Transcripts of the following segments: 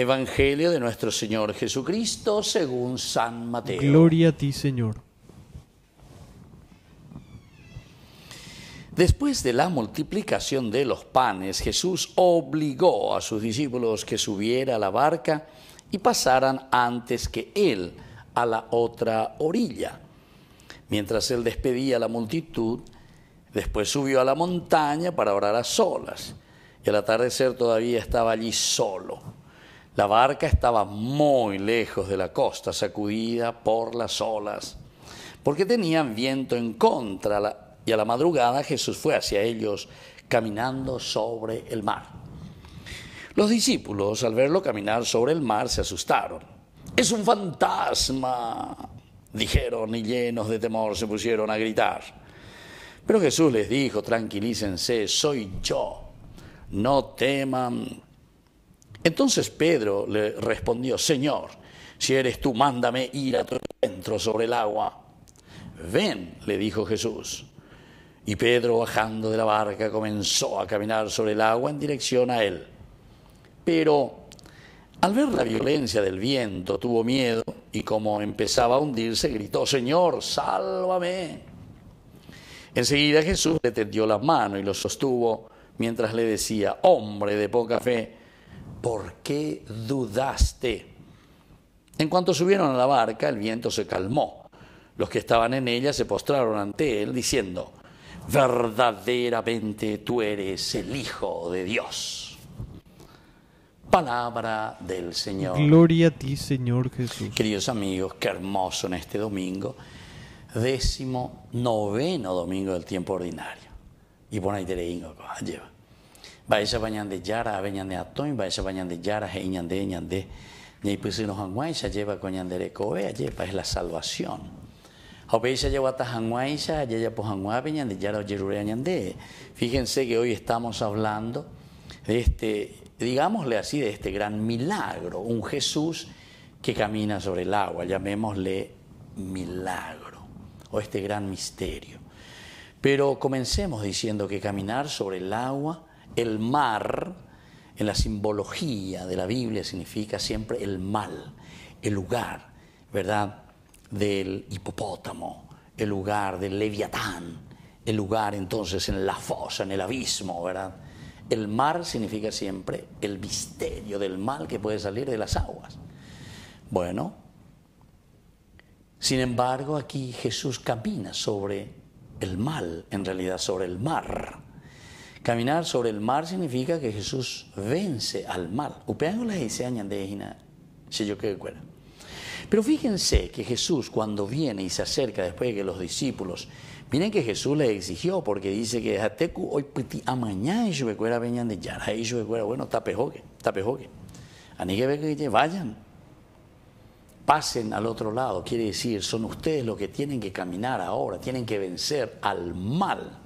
Evangelio de nuestro Señor Jesucristo según San Mateo. Gloria a ti, Señor. Después de la multiplicación de los panes, Jesús obligó a sus discípulos que subiera a la barca y pasaran antes que él a la otra orilla. Mientras él despedía a la multitud, después subió a la montaña para orar a solas. El atardecer todavía estaba allí solo. La barca estaba muy lejos de la costa, sacudida por las olas, porque tenían viento en contra, y a la madrugada Jesús fue hacia ellos caminando sobre el mar. Los discípulos, al verlo caminar sobre el mar, se asustaron. Es un fantasma, dijeron, y llenos de temor se pusieron a gritar. Pero Jesús les dijo, tranquilícense, soy yo, no teman. Entonces Pedro le respondió, Señor, si eres tú, mándame ir a tu encuentro sobre el agua. Ven, le dijo Jesús. Y Pedro, bajando de la barca, comenzó a caminar sobre el agua en dirección a él. Pero al ver la violencia del viento, tuvo miedo y como empezaba a hundirse, gritó, Señor, sálvame. Enseguida Jesús le tendió la mano y lo sostuvo mientras le decía, hombre de poca fe, ¿por qué dudaste? En cuanto subieron a la barca, el viento se calmó. Los que estaban en ella se postraron ante él, diciendo, verdaderamente tú eres el Hijo de Dios. Palabra del Señor. Gloria a ti, Señor Jesús. Queridos amigos, qué hermoso en este domingo, décimo noveno domingo del tiempo ordinario. Y por ahí te ah, lleva baisa de yara abeñande atoin baisa de yara jeñande ñande ni pues, pisino hanguai se lleva coñandere coe lleva pues, es la salvación Jopeisa lleva tajanguaisa yaya pojanguabe pues, ñande yara oyerurea ñande fíjense que hoy estamos hablando de este digámosle así de este gran milagro un Jesús que camina sobre el agua llamémosle milagro o este gran misterio pero comencemos diciendo que caminar sobre el agua el mar, en la simbología de la Biblia, significa siempre el mal, el lugar, ¿verdad? Del hipopótamo, el lugar del leviatán, el lugar entonces en la fosa, en el abismo, ¿verdad? El mar significa siempre el misterio del mal que puede salir de las aguas. Bueno, sin embargo, aquí Jesús camina sobre el mal, en realidad sobre el mar. Caminar sobre el mar significa que Jesús vence al mal. si yo Pero fíjense que Jesús cuando viene y se acerca después de que los discípulos, miren que Jesús les exigió porque dice que hoy mañana venían de yo bueno, tapejoque, tapejoque. que vayan, pasen al otro lado, quiere decir, son ustedes los que tienen que caminar ahora, tienen que vencer al mal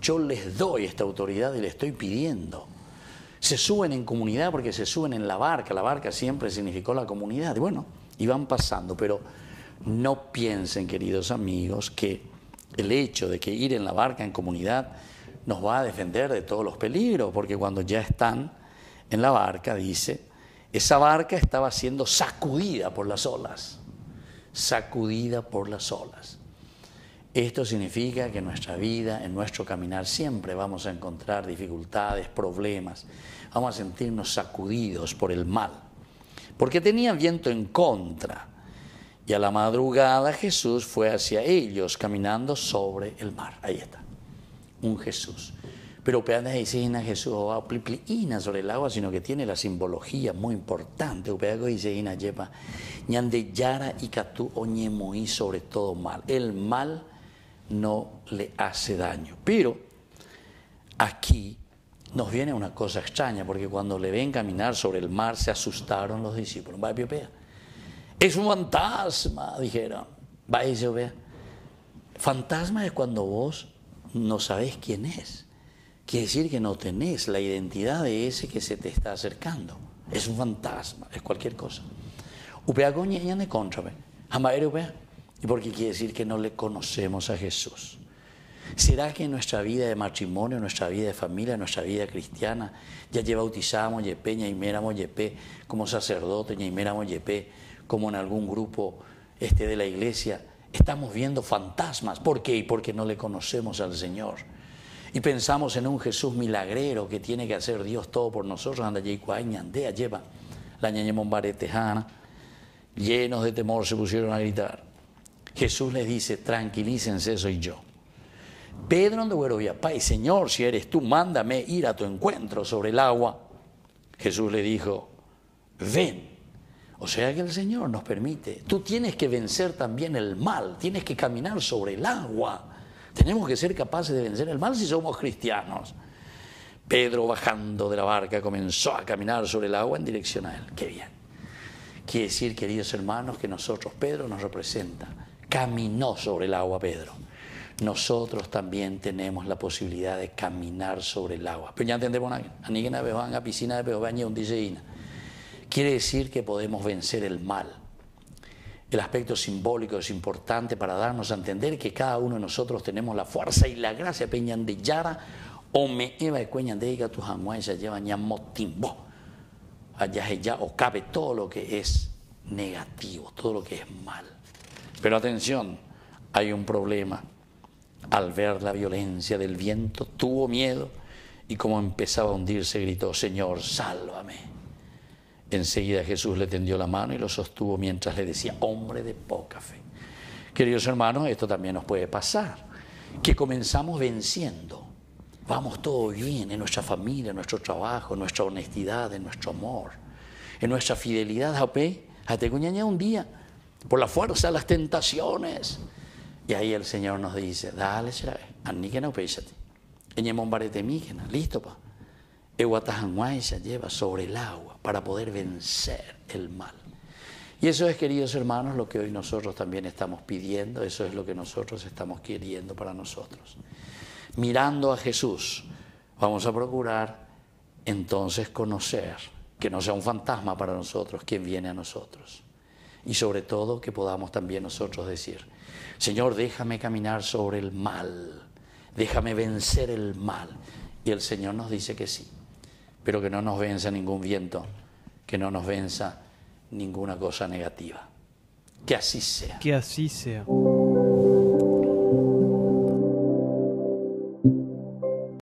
yo les doy esta autoridad y le estoy pidiendo. Se suben en comunidad porque se suben en la barca. La barca siempre significó la comunidad. bueno, y van pasando. Pero no piensen, queridos amigos, que el hecho de que ir en la barca en comunidad nos va a defender de todos los peligros, porque cuando ya están en la barca, dice, esa barca estaba siendo sacudida por las olas, sacudida por las olas. Esto significa que en nuestra vida, en nuestro caminar, siempre vamos a encontrar dificultades, problemas, vamos a sentirnos sacudidos por el mal, porque tenía viento en contra. Y a la madrugada Jesús fue hacia ellos caminando sobre el mar. Ahí está, un Jesús. Pero no dice Jesús va oh, oh, pliplina sobre el agua, sino que tiene la simbología muy importante. dice y sobre todo mal. El mal no le hace daño. Pero aquí nos viene una cosa extraña, porque cuando le ven caminar sobre el mar se asustaron los discípulos. Vaya Es un fantasma, dijeron. Vaya vea? Fantasma es cuando vos no sabes quién es. Quiere decir que no tenés la identidad de ese que se te está acercando. Es un fantasma, es cualquier cosa. Upea coña upea. Y por qué quiere decir que no le conocemos a Jesús. ¿Será que en nuestra vida de matrimonio, nuestra vida de familia, nuestra vida cristiana, ya lleva bautizamos Yepe, Ñaiméramos Yepé como sacerdote, Ñaiméramos Yepé como en algún grupo este de la iglesia? Estamos viendo fantasmas. ¿Por qué? Porque no le conocemos al Señor. Y pensamos en un Jesús milagrero que tiene que hacer Dios todo por nosotros. Anda, andea, lleva la ñañemón llenos de temor se pusieron a gritar. Jesús le dice, tranquilícense, soy yo. Pedro a Pai, Señor, si eres tú, mándame ir a tu encuentro sobre el agua. Jesús le dijo, ven. O sea que el Señor nos permite. Tú tienes que vencer también el mal, tienes que caminar sobre el agua. Tenemos que ser capaces de vencer el mal si somos cristianos. Pedro, bajando de la barca, comenzó a caminar sobre el agua en dirección a él. Qué bien. Quiere decir, queridos hermanos, que nosotros, Pedro nos representa caminó sobre el agua Pedro. Nosotros también tenemos la posibilidad de caminar sobre el agua. a piscina de un Quiere decir que podemos vencer el mal. El aspecto simbólico es importante para darnos a entender que cada uno de nosotros tenemos la fuerza y la gracia peñan de Yara o me eva de tus amuay se llevan ya motimbo. Allá ya o cabe todo lo que es negativo, todo lo que es mal. Pero atención, hay un problema. Al ver la violencia del viento, tuvo miedo y como empezaba a hundirse, gritó, Señor, sálvame. Enseguida Jesús le tendió la mano y lo sostuvo mientras le decía, hombre de poca fe. Queridos hermanos, esto también nos puede pasar, que comenzamos venciendo. Vamos todo bien en nuestra familia, en nuestro trabajo, en nuestra honestidad, en nuestro amor, en nuestra fidelidad. A Un día por la fuerza de las tentaciones. Y ahí el Señor nos dice, dale, aníquena Eñemón listo pa. se lleva sobre el agua para poder vencer el mal. Y eso es, queridos hermanos, lo que hoy nosotros también estamos pidiendo, eso es lo que nosotros estamos queriendo para nosotros. Mirando a Jesús, vamos a procurar entonces conocer que no sea un fantasma para nosotros quien viene a nosotros y sobre todo que podamos también nosotros decir, Señor, déjame caminar sobre el mal, déjame vencer el mal. Y el Señor nos dice que sí, pero que no nos venza ningún viento, que no nos venza ninguna cosa negativa. Que así sea. Que así sea.